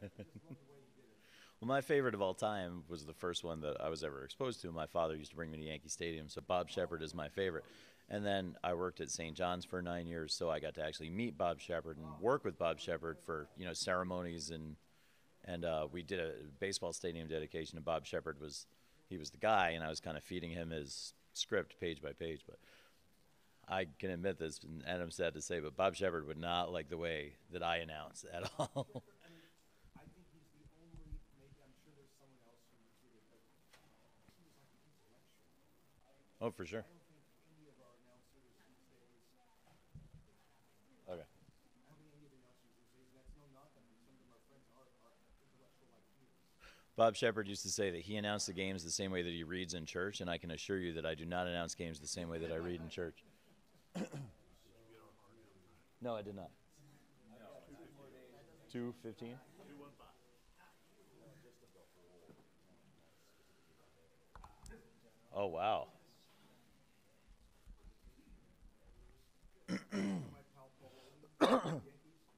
Well, my favorite of all time was the first one that I was ever exposed to. My father used to bring me to Yankee Stadium, so Bob Shepard is my favorite. And then I worked at St. John's for nine years, so I got to actually meet Bob Shepard and work with Bob Shepard for you know ceremonies and and uh, we did a baseball stadium dedication. And Bob Shepard was he was the guy, and I was kind of feeding him his script page by page. But I can admit this, and Adam's sad to say, but Bob Shepard would not like the way that I announced at all. Oh, for sure. Okay. Bob Shepard used to say that he announced the games the same way that he reads in church, and I can assure you that I do not announce games the same way that I read in church. no, I did not. Two fifteen. Oh wow.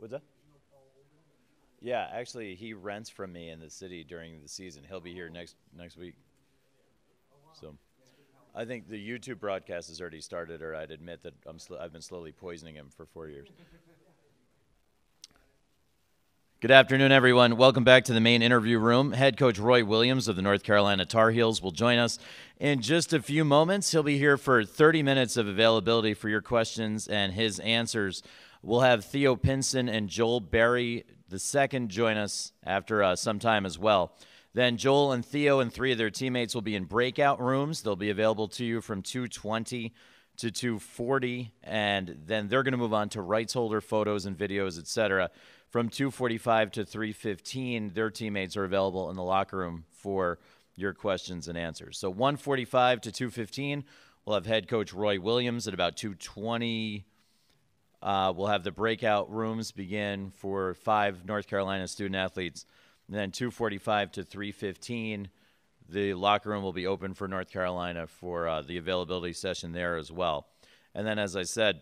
What's that? Yeah, actually, he rents from me in the city during the season. He'll be here oh. next next week. So, I think the YouTube broadcast has already started, or I'd admit that I'm sl- I've been slowly poisoning him for four years. Good afternoon, everyone. Welcome back to the main interview room. Head coach Roy Williams of the North Carolina Tar Heels will join us in just a few moments. He'll be here for 30 minutes of availability for your questions and his answers. We'll have Theo Pinson and Joel Berry the second join us after uh, some time as well. Then Joel and Theo and three of their teammates will be in breakout rooms. They'll be available to you from 220 to 240, and then they're going to move on to rights holder photos and videos, etc. From 245 to 315, their teammates are available in the locker room for your questions and answers. So 145 to 215, we'll have head coach Roy Williams at about 220. Uh, we'll have the breakout rooms begin for five North Carolina student athletes. And then 2:45 to 3:15, the locker room will be open for North Carolina for uh, the availability session there as well. And then, as I said,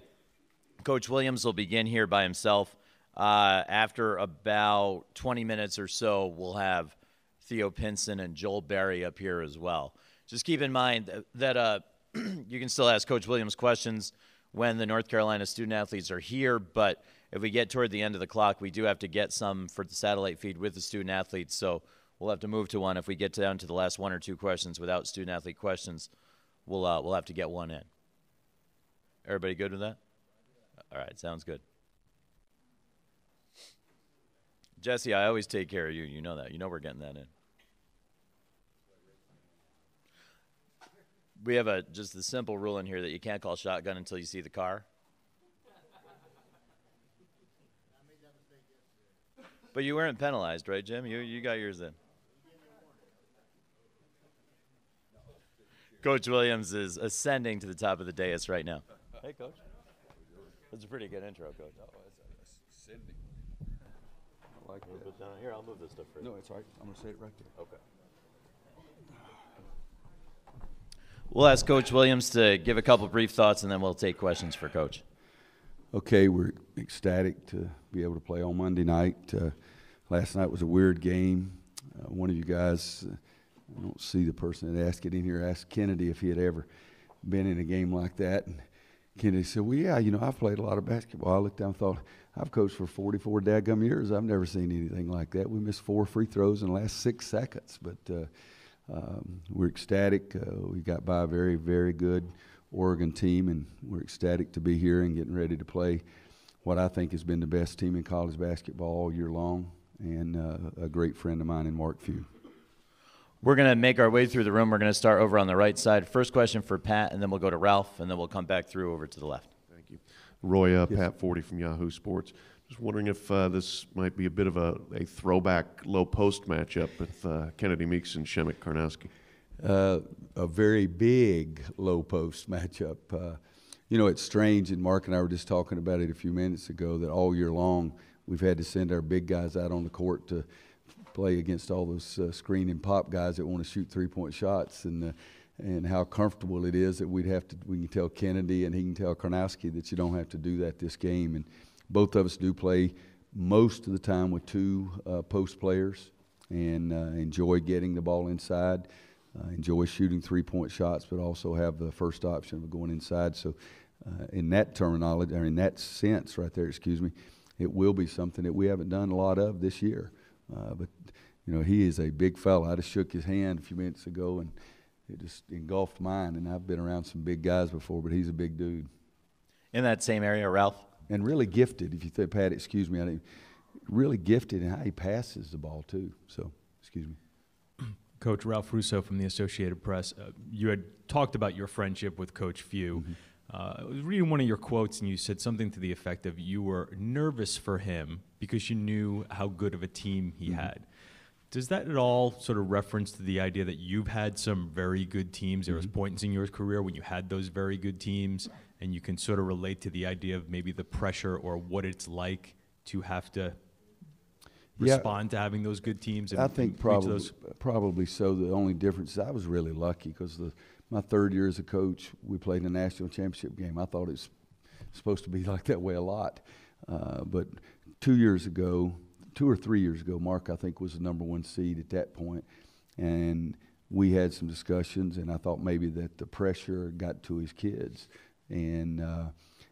Coach Williams will begin here by himself. Uh, after about 20 minutes or so, we'll have Theo Pinson and Joel Berry up here as well. Just keep in mind that uh, you can still ask Coach Williams questions when the North Carolina student athletes are here, but if we get toward the end of the clock, we do have to get some for the satellite feed with the student athletes. So we'll have to move to one. If we get down to the last one or two questions without student athlete questions, we'll, uh, we'll have to get one in. Everybody good with that? All right, sounds good. Jesse, I always take care of you. You know that. You know we're getting that in. we have a just the simple rule in here that you can't call shotgun until you see the car. But you weren't penalized, right, Jim? You you got yours in. Coach Williams is ascending to the top of the dais right now. Hey, Coach. That's a pretty good intro, Coach. I like that. Here, I'll move this stuff for you. No, it's all right. I'm going to say it right there. Okay. We'll ask Coach Williams to give a couple brief thoughts, and then we'll take questions for Coach. Okay, we're ecstatic to be able to play on Monday night. Uh, last night was a weird game. Uh, one of you guys, uh, I don't see the person that asked it in here, asked Kennedy if he had ever been in a game like that. And Kennedy said, Well, yeah, you know, I've played a lot of basketball. I looked down and thought, I've coached for 44 dadgum years. I've never seen anything like that. We missed four free throws in the last six seconds, but uh, um, we're ecstatic. Uh, we got by a very, very good Oregon team, and we're ecstatic to be here and getting ready to play what I think has been the best team in college basketball all year long, and uh, a great friend of mine in Mark Few. We're going to make our way through the room. We're going to start over on the right side. First question for Pat, and then we'll go to Ralph, and then we'll come back through over to the left. Roya, yes. Pat Forty from Yahoo Sports. Just wondering if uh, this might be a bit of a, a throwback low post matchup with uh, Kennedy Meeks and Shemek Karnowski. Uh, a very big low post matchup. Uh, you know, it's strange, and Mark and I were just talking about it a few minutes ago, that all year long we've had to send our big guys out on the court to play against all those uh, screen and pop guys that want to shoot three point shots. And and how comfortable it is that we'd have to we can tell Kennedy and he can tell Karnowski that you don't have to do that this game. And both of us do play most of the time with two uh, post players and uh, enjoy getting the ball inside, uh, enjoy shooting three point shots, but also have the first option of going inside. So, uh, in that terminology, or in that sense, right there, excuse me, it will be something that we haven't done a lot of this year. Uh, but you know, he is a big fella. I just shook his hand a few minutes ago and it just engulfed mine. And I've been around some big guys before, but he's a big dude. In that same area, Ralph. And really gifted. If you think Pat, excuse me, I didn't, really gifted in how he passes the ball too. So, excuse me. Coach Ralph Russo from the Associated Press. Uh, you had talked about your friendship with Coach Few. Mm-hmm. Uh, I was reading one of your quotes, and you said something to the effect of you were nervous for him because you knew how good of a team he mm-hmm. had. Does that at all sort of reference to the idea that you've had some very good teams? There was mm-hmm. points in your career when you had those very good teams, and you can sort of relate to the idea of maybe the pressure or what it's like to have to yeah, respond to having those good teams. I think probably probably so. The only difference is I was really lucky because my third year as a coach, we played a national championship game. I thought it's supposed to be like that way a lot, uh, but two years ago two or three years ago, Mark, I think, was the number one seed at that point, and we had some discussions, and I thought maybe that the pressure got to his kids, and uh,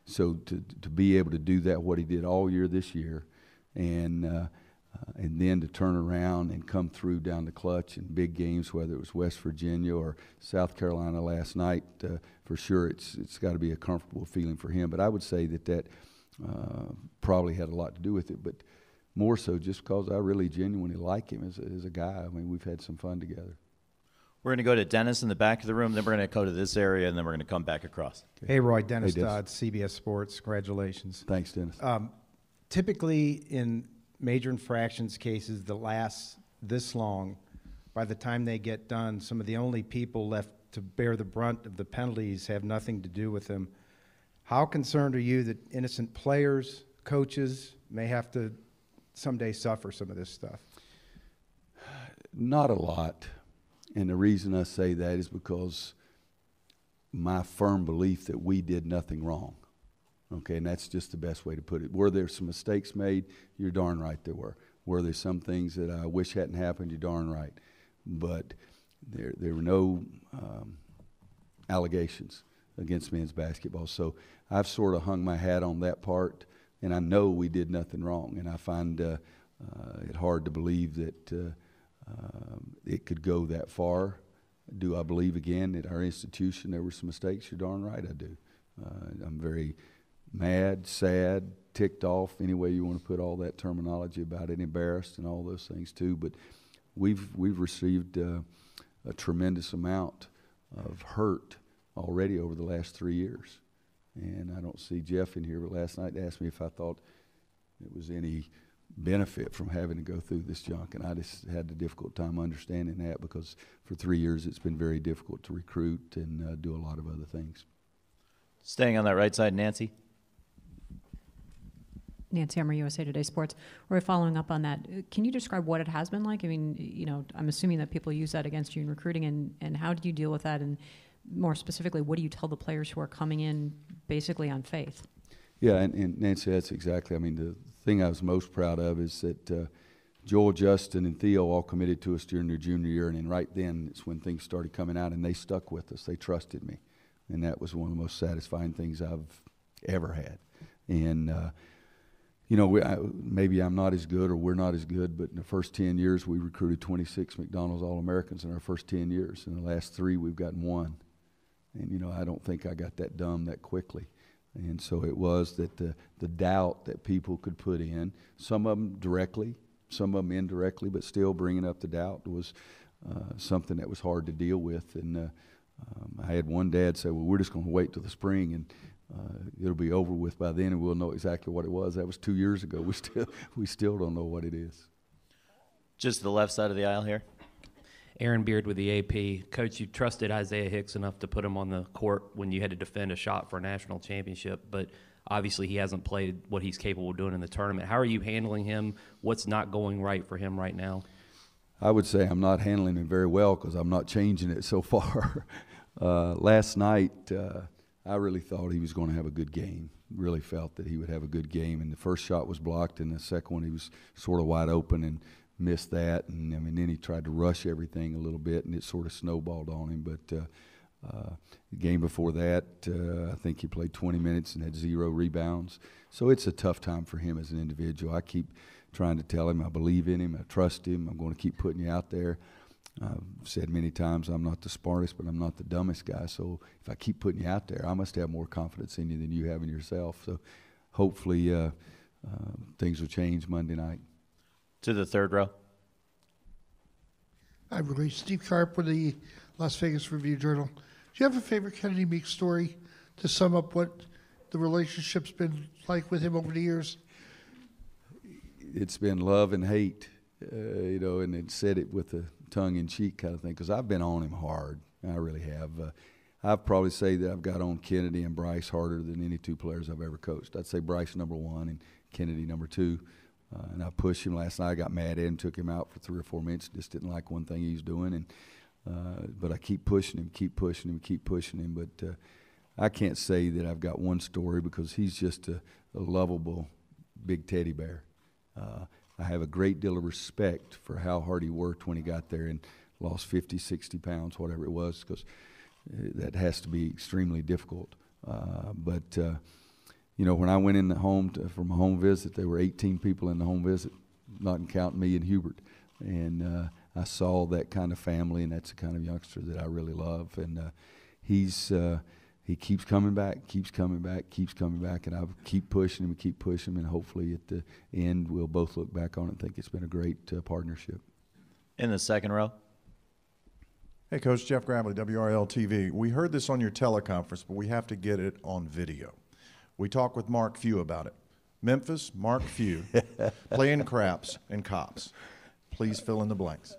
so to to be able to do that, what he did all year this year, and uh, uh and then to turn around and come through down the clutch in big games, whether it was West Virginia or South Carolina last night, uh, for sure it's it's got to be a comfortable feeling for him. But I would say that that uh, probably had a lot to do with it, but more so just because I really genuinely like him as a, as a guy. I mean, we've had some fun together. We're going to go to Dennis in the back of the room, then we're going to go to this area, and then we're going to come back across. Okay. Hey, Roy, Dennis, hey, Dennis. Dodd, uh, CBS Sports. Congratulations. Thanks, Dennis. Um, typically, in major infractions cases that last this long, by the time they get done, some of the only people left to bear the brunt of the penalties have nothing to do with them. How concerned are you that innocent players, coaches may have to someday suffer some of this stuff? Not a lot. And the reason I say that is because my firm belief that we did nothing wrong. Okay, and that's just the best way to put it. Were there some mistakes made? You're darn right there were. Were there some things that I wish hadn't happened? You're darn right. But there, there were no um, allegations against men's basketball. So I've sort of hung my hat on that part and I know we did nothing wrong. And I find uh, uh, it hard to believe that uh, um, it could go that far. Do I believe again that our institution there were some mistakes? You're darn right I do. Uh, I'm very mad, sad, ticked off, any way you want to put all that terminology about it, embarrassed, and all those things too. But we've we've received uh, a tremendous amount of hurt already over the last three years, and I don't see Jeff in here, but last night asked me if I thought it was any benefit from having to go through this junk. And I just had a difficult time understanding that because for three years it's been very difficult to recruit and uh, do a lot of other things. Staying on that right side, Nancy. Nancy Emmer, USA Today Sports. We're following up on that. Can you describe what it has been like? I mean, you know, I'm assuming that people use that against you in recruiting, and, and how do you deal with that? And more specifically, what do you tell the players who are coming in basically on faith? Yeah, and, and Nancy, that's exactly. I mean, the thing I was most proud of is that uh, Joel, Justin, and Theo all committed to us during their junior year, and then right then it's when things started coming out, and they stuck with us. They trusted me, and that was one of the most satisfying things I've ever had. And uh, you know, we, I, maybe I'm not as good or we're not as good, but in the first 10 years, we recruited 26 McDonald's All Americans in our first 10 years. In the last three, we've gotten one. And, you know, I don't think I got that dumb that quickly. And so it was that the, the doubt that people could put in, some of them directly, some of them indirectly, but still bringing up the doubt was uh, something that was hard to deal with. And uh, um, I had one dad say, well, we're just going to wait till the spring and uh, it'll be over with by then and we'll know exactly what it was. That was two years ago. We still, we still don't know what it is. Just the left side of the aisle here. Aaron Beard with the AP. Coach, you trusted Isaiah Hicks enough to put him on the court when you had to defend a shot for a national championship, but obviously he hasn't played what he's capable of doing in the tournament. How are you handling him? What's not going right for him right now? I would say I'm not handling him very well because I'm not changing it so far. Uh, last night, uh, I really thought he was going to have a good game. Really felt that he would have a good game. And the first shot was blocked, and the second one he was sort of wide open. And missed that, and I mean, then he tried to rush everything a little bit, and it sort of snowballed on him. But uh, uh, the game before that, uh, I think he played 20 minutes and had zero rebounds. So it's a tough time for him as an individual. I keep trying to tell him I believe in him, I trust him, I'm going to keep putting you out there. I've said many times I'm not the smartest, but I'm not the dumbest guy. So if I keep putting you out there, I must have more confidence in you than you have in yourself. So hopefully uh, uh, things will change Monday night to the third row? I released Steve Karp with the Las Vegas Review Journal. Do you have a favorite Kennedy Meek story to sum up what the relationship's been like with him over the years? It's been love and hate, uh, you know, and it said it with a tongue in cheek kind of thing because I've been on him hard. I really have. Uh, I'd probably say that I've got on Kennedy and Bryce harder than any two players I've ever coached. I'd say Bryce number one and Kennedy number two. Uh, and I pushed him last night. I got mad at him, took him out for three or four minutes. Just didn't like one thing he was doing. And uh, but I keep pushing him, keep pushing him, keep pushing him. But uh, I can't say that I've got one story because he's just a, a lovable big teddy bear. Uh, I have a great deal of respect for how hard he worked when he got there and lost 50, 60 pounds, whatever it was, because uh, that has to be extremely difficult. Uh, but you know, when I went in the home to, from a home visit, there were 18 people in the home visit, not counting me and Hubert. And uh, I saw that kind of family, and that's the kind of youngster that I really love. And uh, he's uh, he keeps coming back, keeps coming back, keeps coming back, and I keep pushing him, keep pushing him, and hopefully at the end we'll both look back on it and think it's been a great uh, partnership. In the second row. Hey, Coach Jeff Gravely, WRL TV. We heard this on your teleconference, but we have to get it on video. We talked with Mark Few about it. Memphis, Mark Few, playing craps and cops. Please fill in the blanks.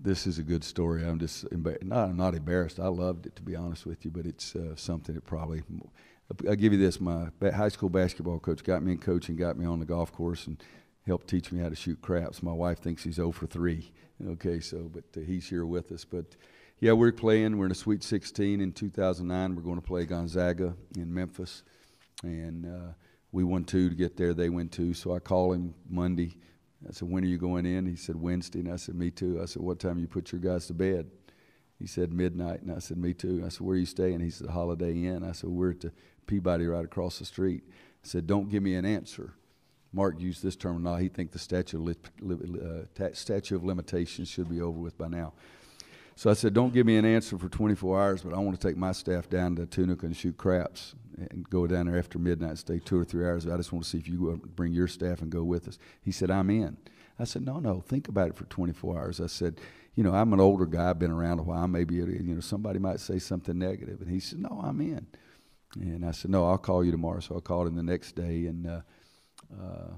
This is a good story. I'm just embar- not, I'm not embarrassed. I loved it to be honest with you, but it's uh, something that probably I'll give you this. My high school basketball coach got me in coaching, got me on the golf course, and helped teach me how to shoot craps. My wife thinks he's 0 for 3. Okay, so but uh, he's here with us, but yeah, we're playing. We're in a Sweet 16 in 2009. We're going to play Gonzaga in Memphis, and uh, we won two to get there. They win two. So I call him Monday. I said, "When are you going in?" He said, "Wednesday." And I said, "Me too." I said, "What time you put your guys to bed?" He said, "Midnight." And I said, "Me too." I said, "Where are you staying?" He said, "Holiday Inn." I said, "We're at the Peabody right across the street." I said, "Don't give me an answer." Mark used this terminology. He think the statute of, li- li- uh, ta- statute of limitations should be over with by now. So I said, don't give me an answer for 24 hours, but I want to take my staff down to Tunica and shoot craps and go down there after midnight, stay two or three hours. I just want to see if you bring your staff and go with us. He said, I'm in. I said, no, no, think about it for 24 hours. I said, you know, I'm an older guy, I've been around a while. Maybe, uh, you know, somebody might say something negative. And he said, no, I'm in. And I said, no, I'll call you tomorrow. So I called him the next day, and uh, uh,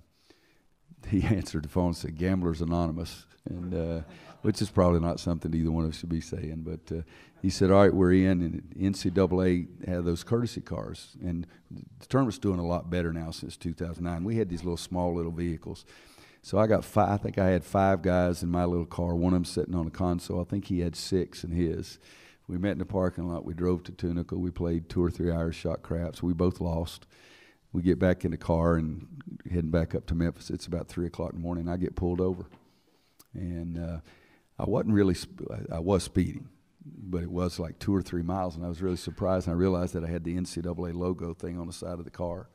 he answered the phone and said, Gamblers Anonymous. And, uh, which is probably not something either one of us should be saying. But uh, he said, "All right, we're in." And NCAA had those courtesy cars, and the tournament's doing a lot better now since 2009. We had these little small little vehicles. So I got five. I think I had five guys in my little car. One of them sitting on a console. I think he had six in his. We met in the parking lot. We drove to Tunica. We played two or three hours, shot craps. We both lost. We get back in the car and heading back up to Memphis. It's about three o'clock in the morning. I get pulled over, and uh, I wasn't really, I was speeding, but it was like two or three miles, and I was really surprised. And I realized that I had the NCAA logo thing on the side of the car.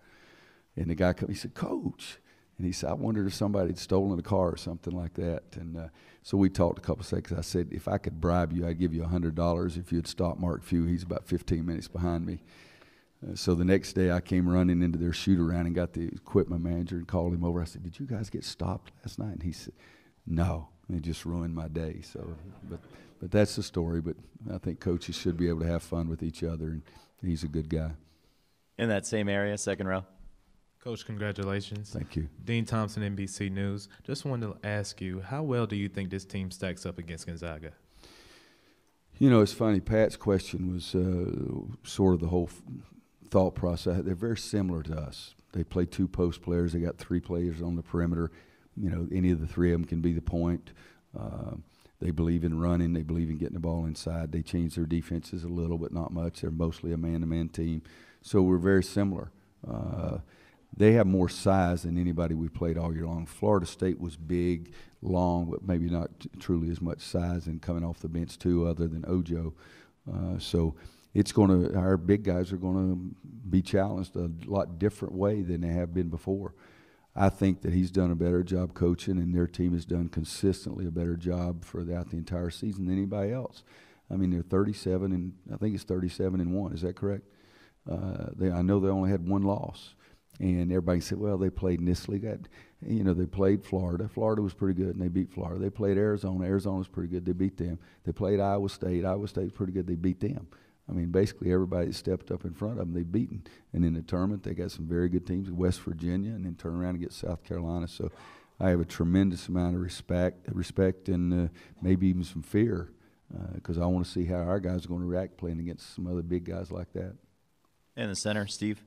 And the guy came, he said, Coach. And he said, I wondered if somebody had stolen a car or something like that. And uh, so we talked a couple seconds. I said, if I could bribe you, I'd give you $100 if you'd stop Mark Few. He's about 15 minutes behind me. Uh, so the next day I came running into their shoot around and got the equipment manager and called him over. I said, Did you guys get stopped last night? And he said, No it just ruined my day. So, but but that's the story. But I think coaches should be able to have fun with each other, and he's a good guy. In that same area, second row. Coach, congratulations. Thank you. Dean Thompson, NBC News. Just wanted to ask you, how well do you think this team stacks up against Gonzaga? You know, it's funny. Pat's question was uh, sort of the whole thought process. They're very similar to us. They play two post players. They got three players on the perimeter you know, any of the three of them can be the point. Uh, they believe in running. They believe in getting the ball inside. They change their defenses a little, but not much. They're mostly a man-to-man team, so we're very similar. Uh, they have more size than anybody we played all year long. Florida State was big, long, but maybe not t- truly as much size and coming off the bench too, other than Ojo. Uh, so it's going to our big guys are going to be challenged a lot different way than they have been before. I think that he's done a better job coaching, and their team has done consistently a better job throughout the entire season than anybody else. I mean, they're 37 and I think it's 37 and one. Is that correct? Uh, they, I know they only had one loss, and everybody said, "Well, they played in this league." I, you know, they played Florida. Florida was pretty good, and they beat Florida. They played Arizona. Arizona was pretty good. They beat them. They played Iowa State. Iowa State was pretty good. They beat them. I mean, basically everybody stepped up in front of them, they've beaten. And in the tournament, they got some very good teams, West Virginia, and then turn around and get South Carolina. So I have a tremendous amount of respect, respect and uh, maybe even some fear because uh, I want to see how our guys are going to react playing against some other big guys like that. In the center, Steve.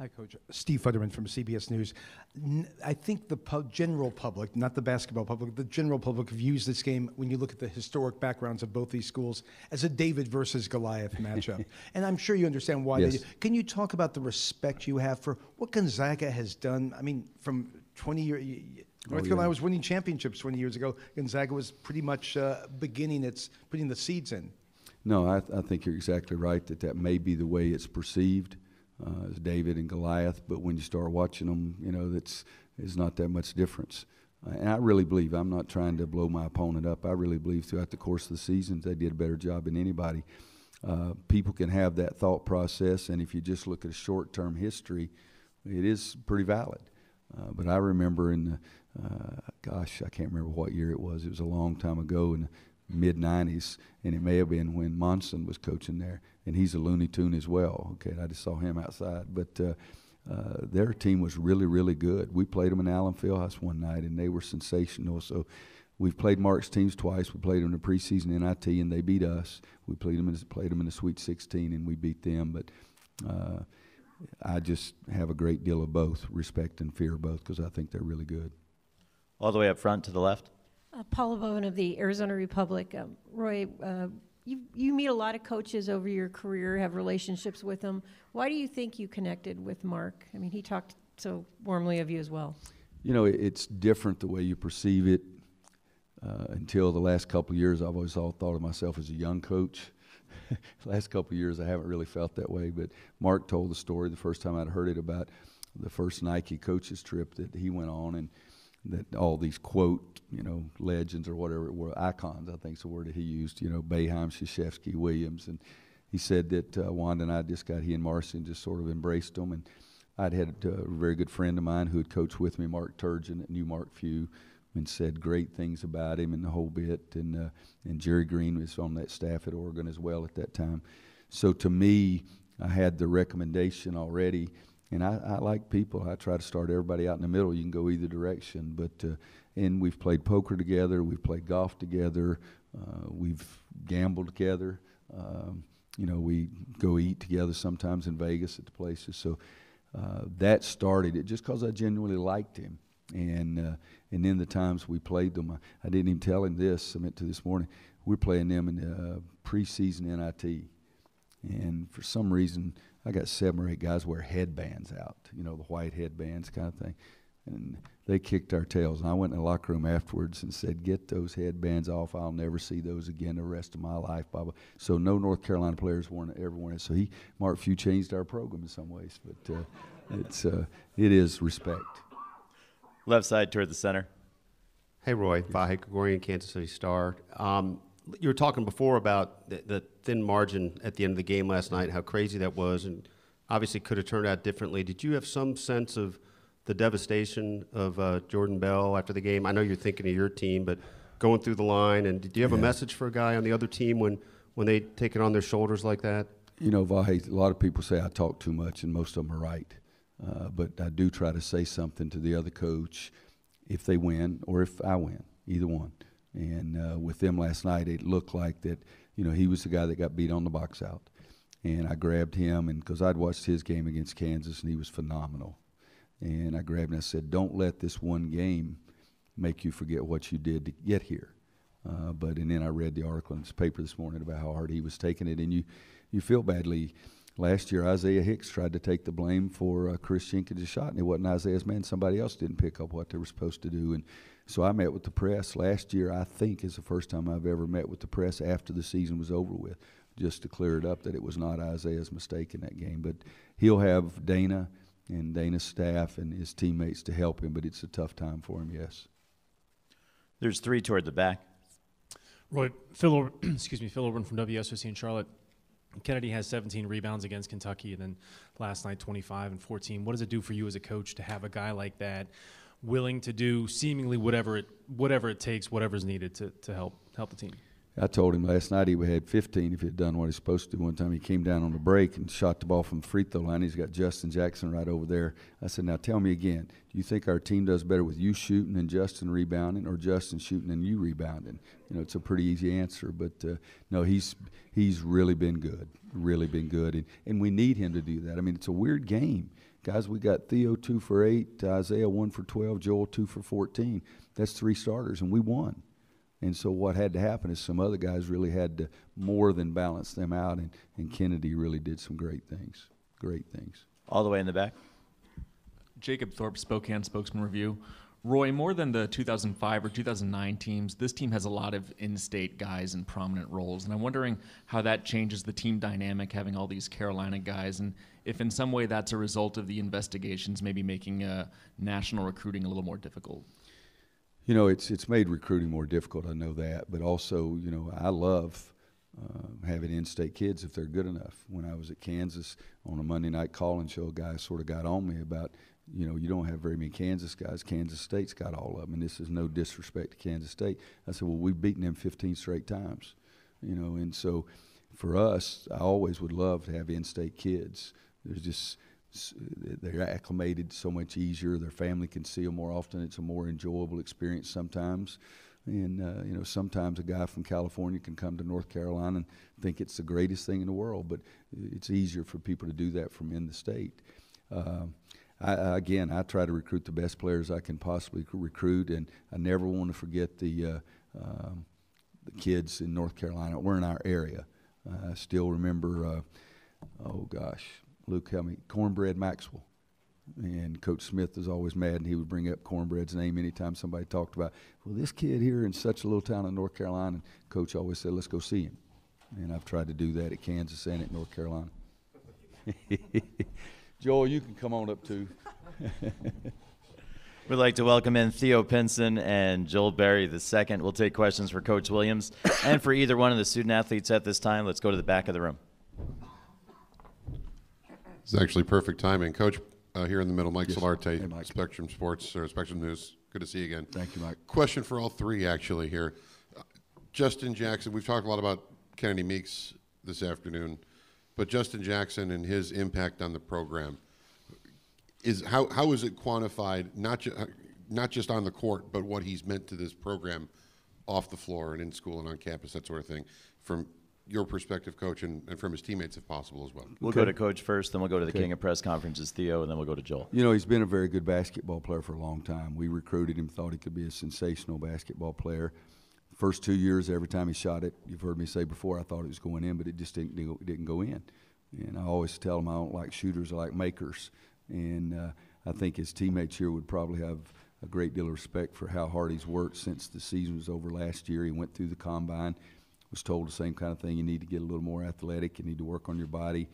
Hi, Coach. Steve Futterman from CBS News. N- I think the pu- general public, not the basketball public, the general public views this game, when you look at the historic backgrounds of both these schools, as a David versus Goliath matchup. and I'm sure you understand why. Yes. Can you talk about the respect you have for what Gonzaga has done? I mean, from 20 years. Oh, North oh, Carolina yeah. was winning championships 20 years ago. Gonzaga was pretty much uh, beginning its, putting the seeds in. No, I, th- I think you're exactly right that that may be the way it's perceived uh, as David and Goliath, but when you start watching them, you know, that's is not that much difference. Uh, and I really believe, I'm not trying to blow my opponent up, I really believe throughout the course of the seasons they did a better job than anybody. Uh, people can have that thought process, and if you just look at a short term history, it is pretty valid. Uh, but I remember in the, uh, gosh, I can't remember what year it was, it was a long time ago, and mid 90s, and it may have been when Monson was coaching there, and he's a Looney Tune as well. Okay, I just saw him outside, but. Uh, uh, their team was really, really good. We played them in Allen Fieldhouse one night, and they were sensational. So, we've played Mark's teams twice. We played them in the preseason NIT, and they beat us. We played them in, played them in the Sweet 16, and we beat them. But uh, I just have a great deal of both respect and fear both because I think they're really good. All the way up front to the left. Uh, Paula Bowen of the Arizona Republic. Um, Roy, uh, you, you meet a lot of coaches over your career, have relationships with them. Why do you think you connected with Mark? I mean, he talked so warmly of you as well. You know, it's different the way you perceive it. Uh, until the last couple years, I've always all thought of myself as a young coach. last couple years, I haven't really felt that way. But Mark told the story the first time I'd heard it about the first Nike coaches trip that he went on, and that all these quote, you know, legends or whatever it were icons, I think is the word that he used, you know, Beheim, Shashevsky, Williams. And he said that uh, Wanda and I just got, he and Marcy, and just sort of embraced them. And I'd had a very good friend of mine who had coached with me, Mark Turgeon at Newmark Few, and said great things about him and the whole bit. And, uh, and Jerry Green was on that staff at Oregon as well at that time. So to me, I had the recommendation already and I, I, like people. I try to start everybody out in the middle. You can go either direction, but uh, and we've played poker together, we've played golf together, uh, we've gambled together. Um, you know, we go eat together sometimes in Vegas at the places. So uh, that started it just because I genuinely liked him. And uh, and then the times we played them, I, I, didn't even tell him this. I meant to this morning. We're playing them in the uh, preseason NIT, and for some reason I got seven or eight guys wear headbands out, you know, the white headbands kind of thing. And they kicked our tails. And I went in the locker room afterwards and said, Get those headbands off. I'll never see those again the rest of my life, Baba. So no North Carolina players worn, ever wore it. So he, Mark Few, changed our program in some ways. But uh, it's, uh, it is respect. Left side toward the center. Hey, Roy. Vahe Gregorian, Kansas City Star. Um, you were talking before about the, the, thin margin at the end of the game last night, how crazy that was, and obviously could have turned out differently. Did you have some sense of the devastation of uh, Jordan Bell after the game? I know you're thinking of your team, but going through the line, and do you have yeah. a message for a guy on the other team when, when they take it on their shoulders like that? You know, Vahe, a lot of people say I talk too much, and most of them are right. Uh, but I do try to say something to the other coach if they win or if I win, either one. And uh, with them last night, it looked like that, you know, he was the guy that got beat on the box out. And I grabbed him, and because I'd watched his game against Kansas, and he was phenomenal. And I grabbed him and I said, Don't let this one game make you forget what you did to get here. Uh, but and then I read the article in this paper this morning about how hard he was taking it, and you you feel badly. Last year, Isaiah Hicks tried to take the blame for uh, Chris Jenkins' shot, and it wasn't Isaiah's man. Somebody else didn't pick up what they were supposed to do, and so I met with the press last year. I think is the first time I've ever met with the press after the season was over with, just to clear it up that it was not Isaiah's mistake in that game. But he'll have Dana and Dana's staff and his teammates to help him. But it's a tough time for him. Yes. There's three toward the back. Roy, Phil, excuse me, Phil Oberman from WSOC in Charlotte. Kennedy has 17 rebounds against Kentucky, and then last night 25 and 14. What does it do for you as a coach to have a guy like that willing to do seemingly whatever it whatever it takes, whatever's needed to, to help help the team. I told him last night he would had 15 if he had done what he's supposed to do. One time he came down on the break and shot the ball from the free throw line. He's got Justin Jackson right over there. I said, now tell me again, do you think our team does better with you shooting and Justin rebounding, or Justin shooting and you rebounding? You know, it's a pretty easy answer, but uh, no, he's he's really been good, really been good, and and we need him to do that. I mean, it's a weird game. Guys, we got Theo two for eight, Isaiah one for twelve, Joel two for fourteen. That's three starters, and we won. And so what had to happen is some other guys really had to more than balance them out, and, and Kennedy really did some great things. Great things. All the way in the back. Jacob Thorpe, Spokane Spokesman Review. Roy, more than the 2005 or 2009 teams, this team has a lot of in state guys in prominent roles. And I'm wondering how that changes the team dynamic having all these Carolina guys, and if in some way that's a result of the investigations maybe making uh, national recruiting a little more difficult. You know, it's, it's made recruiting more difficult, I know that. But also, you know, I love uh, having in-state kids if they're good enough. When I was at Kansas on a Monday night call show, a guy sort of got on me about you know, you don't have very many Kansas guys. Kansas State's got all of them, and this is no disrespect to Kansas State. I said, well, we've beaten them 15 straight times, you know, and so for us, I always would love to have in-state kids. There's just they're acclimated so much easier. Their family can see them more often. It's a more enjoyable experience sometimes. And uh, you know, sometimes a guy from California can come to North Carolina and think it's the greatest thing in the world, but it's easier for people to do that from in the state. Uh, I, again, I try to recruit the best players I can possibly recruit, and I never want to forget the uh, um, the kids in North Carolina. We're in our area. I still remember, uh, oh gosh, Luke, help me, Cornbread Maxwell. And Coach Smith was always mad, and he would bring up Cornbread's name anytime somebody talked about, well, this kid here in such a little town in North Carolina. And Coach always said, let's go see him. And I've tried to do that at Kansas and at North Carolina. Joel, you can come on up too. We'd like to welcome in Theo Pinson and Joel Berry II. We'll take questions for Coach Williams and for either one of the student athletes at this time. Let's go to the back of the room. It's actually perfect timing. Coach, uh, here in the middle, Mike yes. Solarte, hey, Mike. Spectrum Sports or Spectrum News. Good to see you again. Thank you, Mike. Question for all three, actually, here. Uh, Justin Jackson, we've talked a lot about Kennedy Meeks this afternoon but Justin Jackson and his impact on the program is how, how is it quantified not ju- not just on the court, but what he's meant to this program off the floor and in school and on campus, that sort of thing, from your perspective, coach, and, and from his teammates if possible as well. We'll okay. go to coach first, then we'll go to the okay. king of press conferences, Theo, and then we'll go to Joel. You know, he's been a very good basketball player for a long time. We recruited him, thought he could be a sensational basketball player. First two years, every time he shot it, you've heard me say before, I thought it was going in, but it just didn't it didn't go in. And I always tell him I don't like shooters, I like makers. And uh, I think his teammates here would probably have a great deal of respect for how hard he's worked since the season was over last year. He went through the combine, was told the same kind of thing. You need to get a little more athletic. You need to work on your body.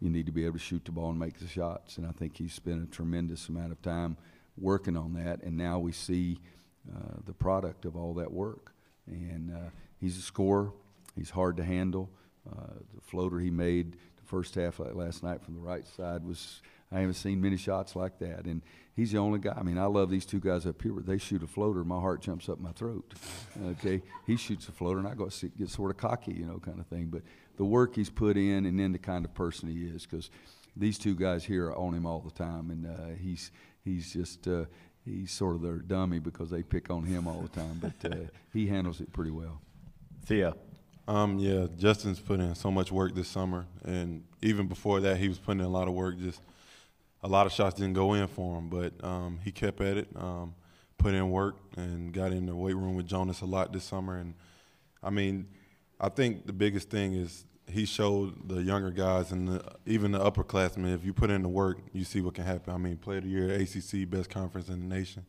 You need to be able to shoot the ball and make the shots. And I think he's spent a tremendous amount of time working on that. And now we see uh, the product of all that work and uh, he's a scorer. He's hard to handle. Uh, the floater he made the first half like uh, last night from the right side was I haven't seen many shots like that. And he's the only guy. I mean, I love these two guys up here. They shoot a floater, my heart jumps up my throat. Okay, he shoots a floater, and I go get sort of cocky, you know, kind of thing. But the work he's put in, and then the kind of person he is, because these two guys here are on him all the time, and uh, he's he's just uh, he's sort of their dummy because they pick on him all the time, but uh, he handles it pretty well. Theo. Um, yeah, Justin's put in so much work this summer, and even before that, he was putting in a lot of work. Just a lot of shots didn't go in for him, but um, he kept at it, um, put in work, and got in the weight room with Jonas a lot this summer. And I mean, I think the biggest thing is he showed the younger guys and the, even the upperclassmen, if you put in the work, you see what can happen. I mean, play of the year, ACC, best conference in the nation.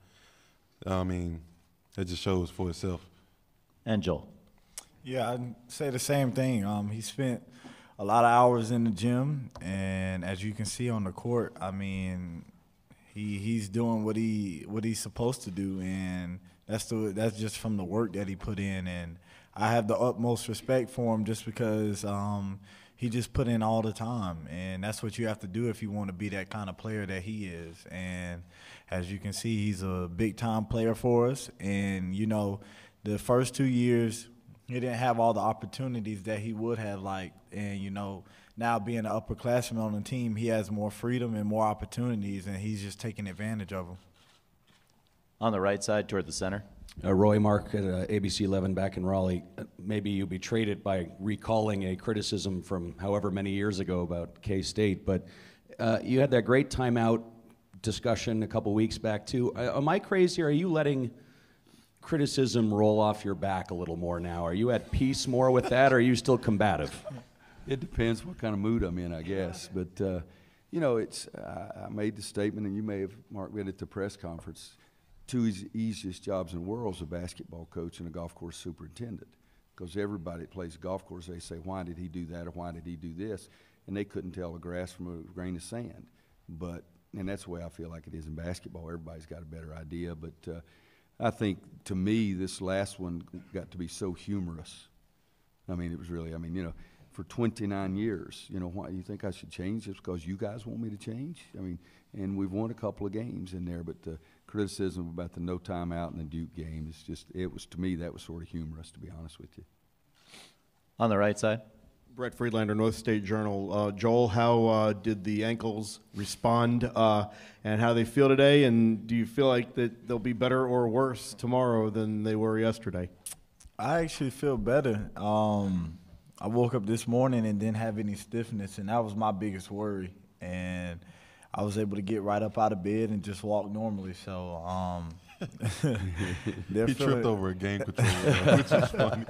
I mean, it just shows for itself. And Joel. Yeah, I'd say the same thing. Um, he spent a lot of hours in the gym, and as you can see on the court, I mean, he he's doing what he what he's supposed to do, and that's the that's just from the work that he put in and I have the utmost respect for him just because um, he just put in all the time, and that's what you have to do if you want to be that kind of player that he is. And as you can see, he's a big time player for us. And you know, the first two years he didn't have all the opportunities that he would have like and you know now being an upperclassman on the team he has more freedom and more opportunities and he's just taking advantage of them on the right side toward the center uh, Roy Mark at uh, ABC 11 back in Raleigh, uh, maybe you betrayed it by recalling a criticism from however many years ago about K State, but uh, you had that great timeout discussion a couple weeks back, too. Uh, am I crazy? Are you letting criticism roll off your back a little more now? Are you at peace more with that, or are you still combative? It depends what kind of mood I'm in, I guess. But, uh, you know, it's, I made the statement, and you may have, Mark, read at the press conference two easiest jobs in the world is a basketball coach and a golf course superintendent. Because everybody that plays golf course, they say, why did he do that or why did he do this? And they couldn't tell the grass from a grain of sand. But, and that's the way I feel like it is in basketball. Everybody's got a better idea. But uh, I think to me, this last one got to be so humorous. I mean, it was really, I mean, you know, for 29 years. You know, why you think I should change? It's because you guys want me to change. I mean, and we've won a couple of games in there, but uh, criticism about the no timeout in the Duke game. It's just, it was to me, that was sort of humorous, to be honest with you. On the right side? Brett Friedlander, North State Journal. Uh, Joel, how uh, did the ankles respond uh, and how they feel today? And do you feel like that they'll be better or worse tomorrow than they were yesterday? I actually feel better. Um, I woke up this morning and didn't have any stiffness, and that was my biggest worry. And – I was able to get right up out of bed and just walk normally. So um, he tripped over a game controller, which is funny.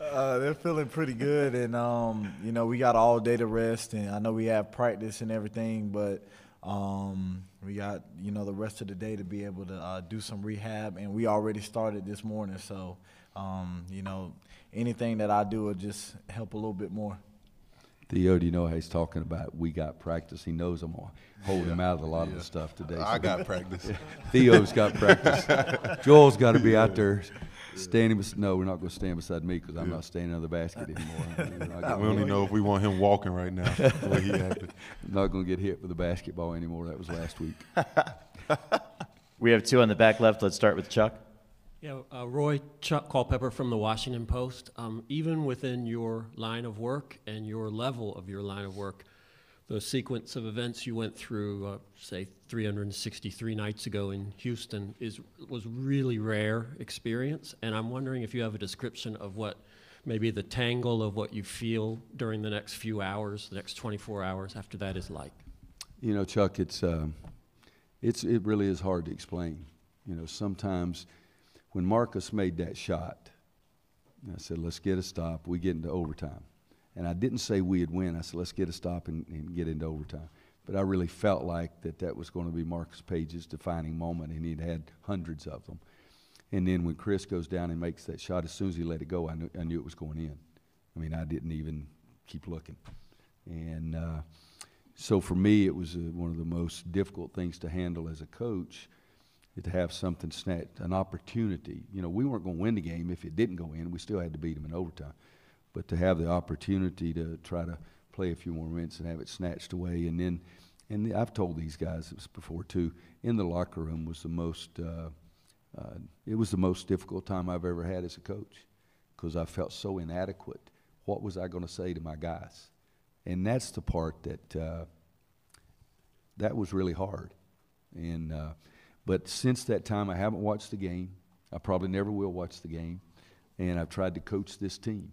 Uh, they're feeling pretty good, and um, you know we got all day to rest, and I know we have practice and everything, but um, we got you know the rest of the day to be able to uh, do some rehab, and we already started this morning. So um, you know anything that I do will just help a little bit more. Theo, do you know how he's talking about? We got practice. He knows I'm going to hold yeah. him out of a lot yeah. of the stuff today. So I got practice. Theo's got practice. Joel's got to be out there standing. Bes- no, we're not going to stand beside me because I'm not standing on the basket anymore. we only know if we want him walking right now. I'm not going to get hit with a basketball anymore. That was last week. we have two on the back left. Let's start with Chuck. Yeah, uh, Roy Chuck Culpepper from the Washington Post. Um, even within your line of work and your level of your line of work, the sequence of events you went through, uh, say 363 nights ago in Houston, is was really rare experience. And I'm wondering if you have a description of what maybe the tangle of what you feel during the next few hours, the next 24 hours after that is like. You know, Chuck, it's uh, it's it really is hard to explain. You know, sometimes when Marcus made that shot, I said, let's get a stop. We get into overtime. And I didn't say we'd win. I said, let's get a stop and, and get into overtime. But I really felt like that that was going to be Marcus Page's defining moment, and he'd had hundreds of them. And then when Chris goes down and makes that shot, as soon as he let it go, I knew, I knew it was going in. I mean, I didn't even keep looking. And uh, so for me, it was uh, one of the most difficult things to handle as a coach to have something snatched, an opportunity. You know, we weren't going to win the game if it didn't go in. We still had to beat them in overtime. But to have the opportunity to try to play a few more minutes and have it snatched away, and then, and the, I've told these guys this before too, in the locker room was the most, uh, uh, it was the most difficult time I've ever had as a coach because I felt so inadequate. What was I going to say to my guys? And that's the part that, uh, that was really hard. And, uh, but since that time, I haven't watched the game. I probably never will watch the game. And I've tried to coach this team.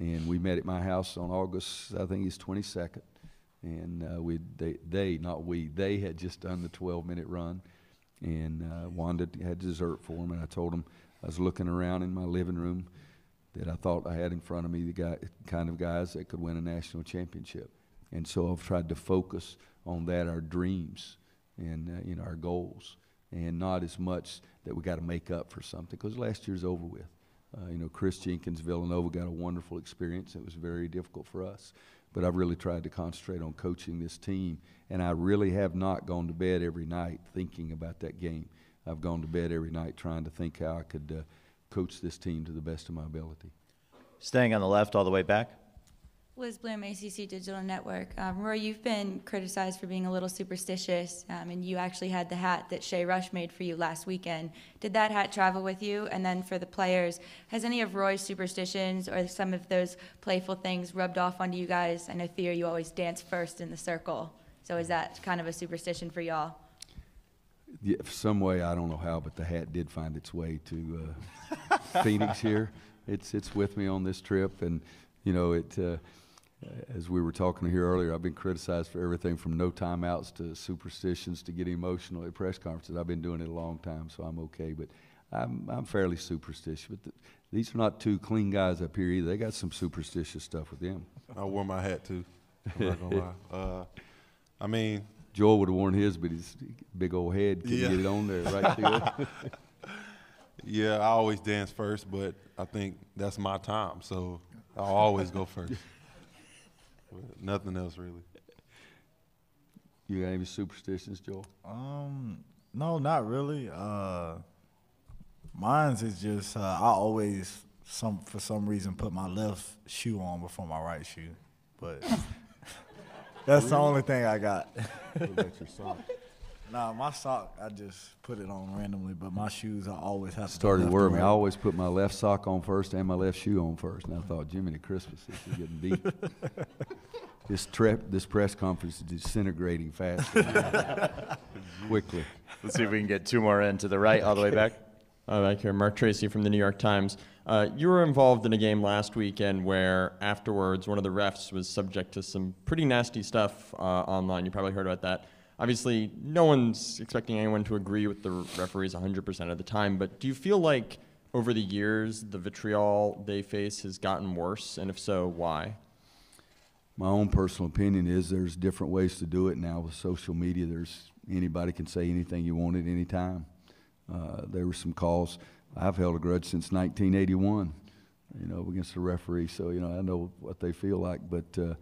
And we met at my house on August, I think it's 22nd. And uh, we, they, they, not we, they had just done the 12 minute run. And uh, Wanda had dessert for them. And I told them I was looking around in my living room that I thought I had in front of me the guy, kind of guys that could win a national championship. And so I've tried to focus on that, our dreams and uh, you know, our goals and not as much that we got to make up for something because last year's over with. Uh, you know, Chris Jenkins, Villanova got a wonderful experience. It was very difficult for us, but I've really tried to concentrate on coaching this team, and I really have not gone to bed every night thinking about that game. I've gone to bed every night trying to think how I could uh, coach this team to the best of my ability. Staying on the left all the way back. Liz Bloom, ACC Digital Network. Um, Roy, you've been criticized for being a little superstitious, um, and you actually had the hat that Shay Rush made for you last weekend. Did that hat travel with you? And then for the players, has any of Roy's superstitions or some of those playful things rubbed off onto you guys? I know, Theo, you always dance first in the circle. So is that kind of a superstition for y'all? Yeah, some way, I don't know how, but the hat did find its way to uh, Phoenix here. It's, it's with me on this trip, and, you know, it. Uh, as we were talking here earlier, I've been criticized for everything from no timeouts to superstitions to getting emotional at press conferences. I've been doing it a long time, so I'm okay. But I'm, I'm fairly superstitious. But these are not two clean guys up here either. They got some superstitious stuff with them. I wore my hat too. I'm not gonna lie. Uh, I mean, Joel would have worn his, but his big old head couldn't yeah. get it on there right there. yeah, I always dance first, but I think that's my time, so I'll always go first. Nothing else really. You got any superstitions, Joel? Um, no, not really. Uh, mine's is just uh, I always some for some reason put my left shoe on before my right shoe, but that's really? the only thing I got. Nah, my sock, I just put it on randomly, but my shoes, I always have to Started worrying me. I always put my left sock on first and my left shoe on first. And I thought, Jiminy Christmas, this is getting deep. this, trip, this press conference is disintegrating fast, quickly. Let's see if we can get two more in to the right, all the way back. All right, here, Mark Tracy from the New York Times. Uh, you were involved in a game last weekend where afterwards one of the refs was subject to some pretty nasty stuff uh, online. You probably heard about that obviously no one's expecting anyone to agree with the referees 100% of the time, but do you feel like over the years the vitriol they face has gotten worse? And if so, why? My own personal opinion is there's different ways to do it now with social media. There's anybody can say anything you want at any time. Uh, there were some calls. I've held a grudge since 1981, you know, against the referee. So you know, I know what they feel like, but uh,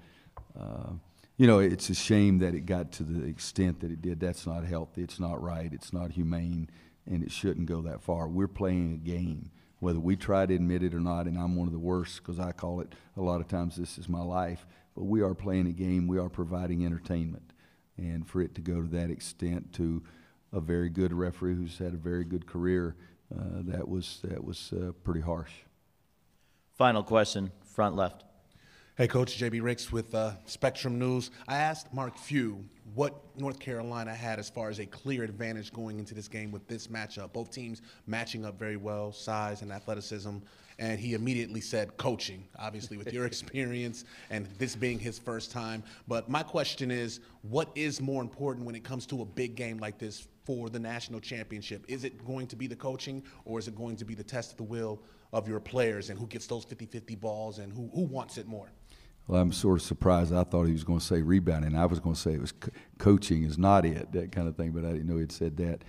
uh, you know, it's a shame that it got to the extent that it did. That's not healthy. It's not right. It's not humane, and it shouldn't go that far. We're playing a game, whether we try to admit it or not. And I'm one of the worst because I call it a lot of times. This is my life, but we are playing a game. We are providing entertainment, and for it to go to that extent to a very good referee who's had a very good career, uh, that was that was uh, pretty harsh. Final question, front left. Hey, Coach JB Ricks with uh, Spectrum News. I asked Mark Few what North Carolina had as far as a clear advantage going into this game with this matchup. Both teams matching up very well, size and athleticism. And he immediately said coaching, obviously, with your experience and this being his first time. But my question is what is more important when it comes to a big game like this for the national championship? Is it going to be the coaching or is it going to be the test of the will of your players and who gets those 50 50 balls and who, who wants it more? Well, I'm sort of surprised. I thought he was going to say rebounding. I was going to say it was co- coaching is not it, that kind of thing, but I didn't know he'd said that.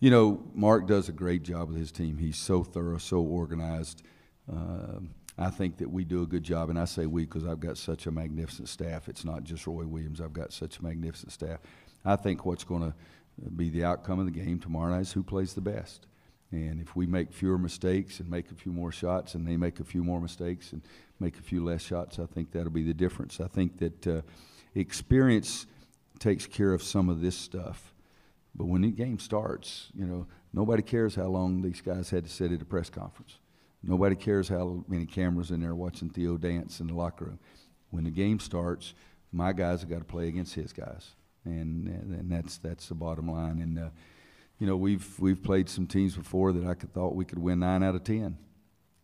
You know, Mark does a great job with his team. He's so thorough, so organized. Uh, I think that we do a good job, and I say we because I've got such a magnificent staff. It's not just Roy Williams. I've got such a magnificent staff. I think what's going to be the outcome of the game tomorrow night is who plays the best. And if we make fewer mistakes and make a few more shots, and they make a few more mistakes and make a few less shots, I think that'll be the difference. I think that uh, experience takes care of some of this stuff. But when the game starts, you know, nobody cares how long these guys had to sit at a press conference. Nobody cares how many cameras in there watching Theo dance in the locker room. When the game starts, my guys have got to play against his guys, and and that's that's the bottom line. And uh, you know, we've we've played some teams before that I could, thought we could win nine out of ten,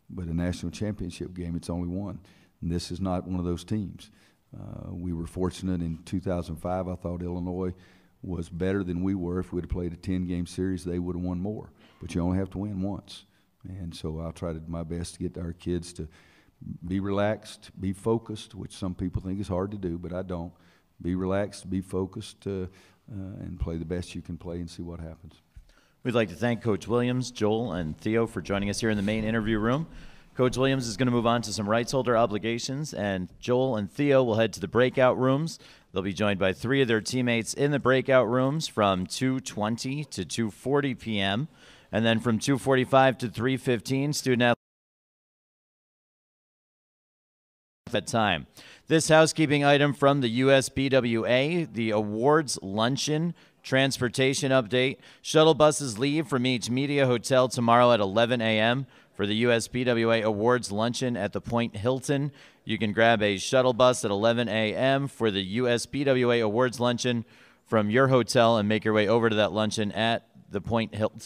but a national championship game, it's only one. And this is not one of those teams. Uh, we were fortunate in 2005. I thought Illinois was better than we were. If we'd have played a 10-game series, they would have won more. But you only have to win once, and so I'll try to do my best to get our kids to be relaxed, be focused, which some people think is hard to do, but I don't. Be relaxed, be focused. Uh, uh, and play the best you can play and see what happens. We'd like to thank Coach Williams, Joel, and Theo for joining us here in the main interview room. Coach Williams is going to move on to some rights holder obligations, and Joel and Theo will head to the breakout rooms. They'll be joined by three of their teammates in the breakout rooms from 2:20 to 2:40 p.m. and then from 2:45 to 3:15, student athletes. the time. This housekeeping item from the USBWA the awards luncheon transportation update. Shuttle buses leave from each media hotel tomorrow at 11 a.m. for the USBWA awards luncheon at the Point Hilton. You can grab a shuttle bus at 11 a.m. for the USBWA awards luncheon from your hotel and make your way over to that luncheon at the Point Hilton.